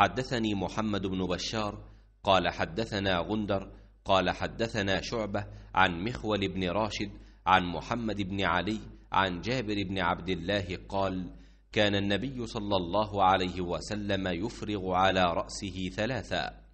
حدثني محمد بن بشار قال حدثنا غندر قال حدثنا شعبة عن مخول بن راشد عن محمد بن علي عن جابر بن عبد الله قال كان النبي صلى الله عليه وسلم يفرغ على رأسه ثلاثا